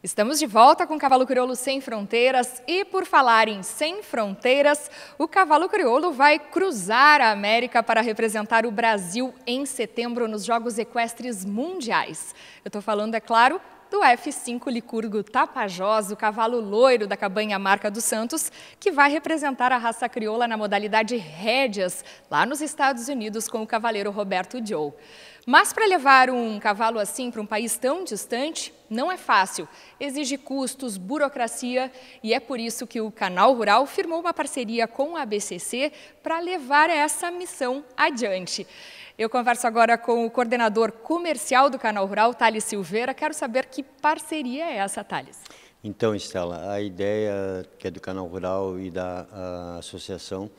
Estamos de volta com o Cavalo Crioulo Sem Fronteiras e, por falar em Sem Fronteiras, o Cavalo Crioulo vai cruzar a América para representar o Brasil em setembro nos Jogos Equestres Mundiais. Eu estou falando, é claro, do F5 Licurgo Tapajós, o cavalo loiro da cabanha Marca dos Santos, que vai representar a raça crioula na modalidade rédeas, lá nos Estados Unidos, com o cavaleiro Roberto Joe. Mas para levar um cavalo assim para um país tão distante, não é fácil. Exige custos, burocracia e é por isso que o Canal Rural firmou uma parceria com a ABCC para levar essa missão adiante. Eu converso agora com o coordenador comercial do Canal Rural, Thales Silveira. Quero saber que parceria é essa, Thales. Então, Estela, a ideia que é do Canal Rural e da associação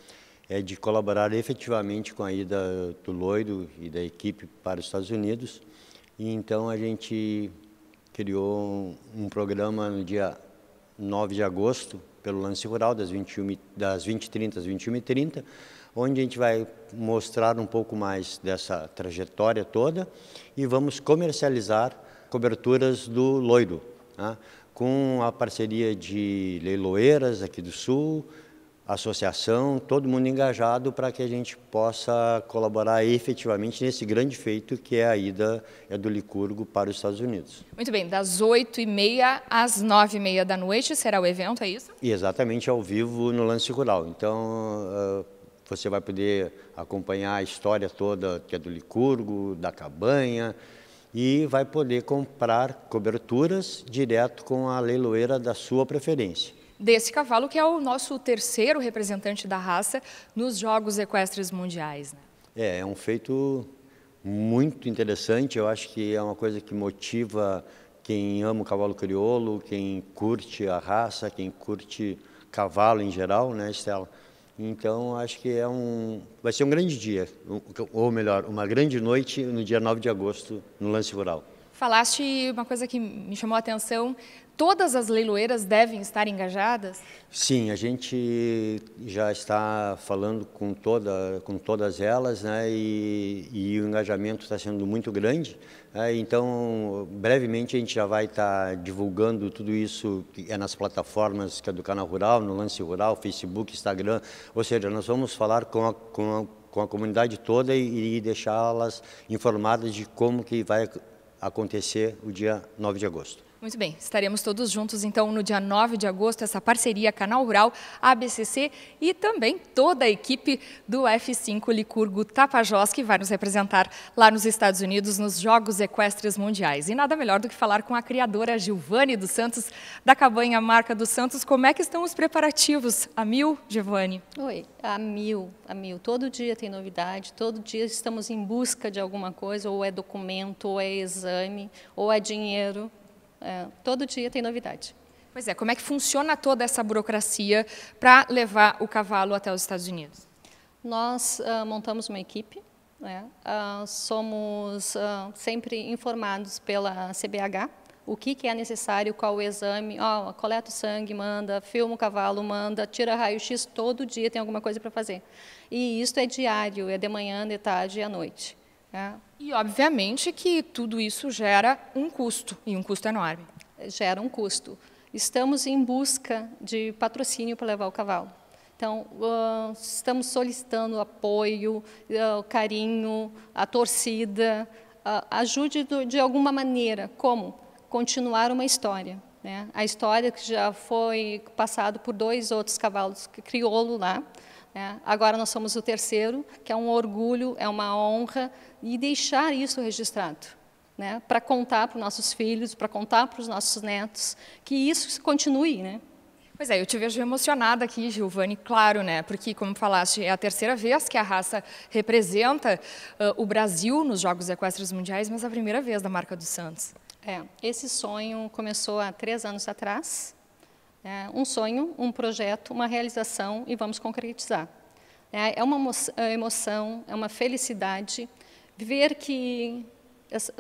é de colaborar efetivamente com a ida do Loiro e da equipe para os Estados Unidos. E então a gente criou um, programa no dia 9 de agosto, pelo Lance Rural, das das 20h30 às 21h30, onde a gente vai mostrar um pouco mais dessa trajetória toda e vamos comercializar coberturas do Loiro, né? Tá? com a parceria de leiloeiras aqui do Sul, associação, todo mundo engajado para que a gente possa colaborar efetivamente nesse grande feito que é a ida é do Licurgo para os Estados Unidos. Muito bem, das 8h30 às 9h30 da noite será o evento, é isso? E exatamente, ao vivo no Lance Rural. Então, ah, você vai poder acompanhar a história toda que é do Licurgo, da cabanha, e vai poder comprar coberturas direto com a leiloeira da sua preferência desse cavalo, que é o nosso terceiro representante da raça nos Jogos Equestres Mundiais. Né? É, é um feito muito interessante, eu acho que é uma coisa que motiva quem ama o cavalo crioulo, quem curte a raça, quem curte cavalo em geral, né, Estela? Então, acho que é um, vai ser um grande dia, ou melhor, uma grande noite no dia 9 de agosto, no Lance Rural. Falaste uma coisa que me chamou a atenção. Todas as leiloeiras devem estar engajadas? Sim, a gente já está falando com, toda, com todas elas, né? E, e o engajamento está sendo muito grande. Né, então, brevemente a gente já vai estar divulgando tudo isso é nas plataformas que é do Canal Rural, no Lance Rural, Facebook, Instagram. Ou seja, nós vamos falar com a, com a, com a comunidade toda e, e deixá-las informadas de como que vai acontecer o dia 9 de agosto. Muito bem, estaremos todos juntos então no dia 9 de agosto, essa parceria Canal Rural, ABCC e também toda a equipe do F5 Licurgo Tapajós, que vai nos representar lá nos Estados Unidos nos Jogos Equestres Mundiais. E nada melhor do que falar com a criadora Giovanni dos Santos, da Cabanha Marca dos Santos. Como é que estão os preparativos? A mil, Giovanni? Oi, a mil, a mil. Todo dia tem novidade, todo dia estamos em busca de alguma coisa, ou é documento, ou é exame, ou é dinheiro. É, todo dia tem novidade. Pois é, como é que funciona toda essa burocracia para levar o cavalo até os Estados Unidos? Nós uh, montamos uma equipe, né? uh, somos uh, sempre informados pela CBH o que, que é necessário, qual o exame, oh, coleta o sangue, manda, filma o cavalo, manda, tira raio-x, todo dia tem alguma coisa para fazer. E isso é diário, é de manhã, de tarde e à noite. É. E, obviamente, que tudo isso gera um custo, e um custo enorme. Gera um custo. Estamos em busca de patrocínio para levar o cavalo. Então, uh, estamos solicitando apoio, uh, carinho, a torcida. Uh, ajude do, de alguma maneira. Como? Continuar uma história. Né? A história que já foi passado por dois outros cavalos crioulo lá, né? Agora nós somos o terceiro, que é um orgulho, é uma honra, e deixar isso registrado. Né? Para contar para os nossos filhos, para contar para os nossos netos, que isso continue. Né? Pois é, eu te vejo emocionada aqui, Giovanni, claro, né? Porque, como falaste, é a terceira vez que a raça representa uh, o Brasil nos Jogos Equestres Mundiais, mas é a primeira vez da marca do Santos. É, esse sonho começou há três anos atrás, é um sonho, um projeto, uma realização e vamos concretizar. É, é, é uma emoção, é uma felicidade ver que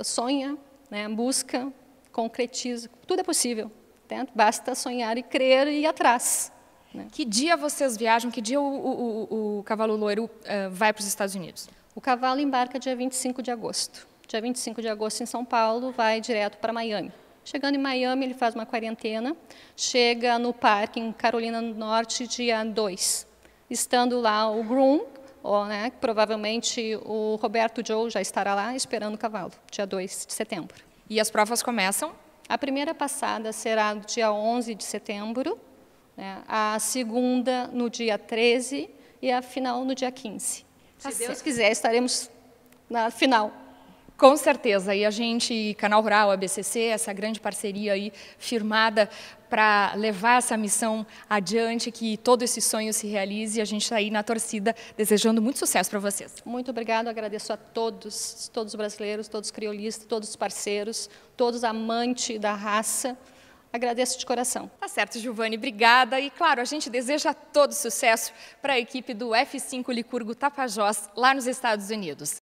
sonha, né, busca, concretiza, tudo é possível. Né? Basta sonhar e crer e ir atrás. Né? Que dia vocês viajam? Que dia o, o, o cavalo loiro uh, vai para os Estados Unidos? O cavalo embarca dia 25 de agosto. Dia 25 de agosto em São Paulo, vai direto para Miami. Chegando em Miami, ele faz uma quarentena, chega no parque em Carolina do Norte dia 2. Estando lá o groom, ou, né, provavelmente o Roberto Joe já estará lá esperando o cavalo, dia 2 de setembro. E as provas começam? A primeira passada será dia 11 de setembro, né, a segunda no dia 13 e a final no dia 15. Se tá Deus quiser, estaremos na final. Com certeza, e a gente, Canal Rural, ABCC, essa grande parceria aí firmada para levar essa missão adiante, que todo esse sonho se realize. E a gente está aí na torcida, desejando muito sucesso para vocês. Muito obrigado, agradeço a todos, todos os brasileiros, todos os criolistas, todos os parceiros, todos amantes da raça. Agradeço de coração. Tá certo, Giovanni, obrigada. E claro, a gente deseja todo sucesso para a equipe do F5 Licurgo Tapajós, lá nos Estados Unidos.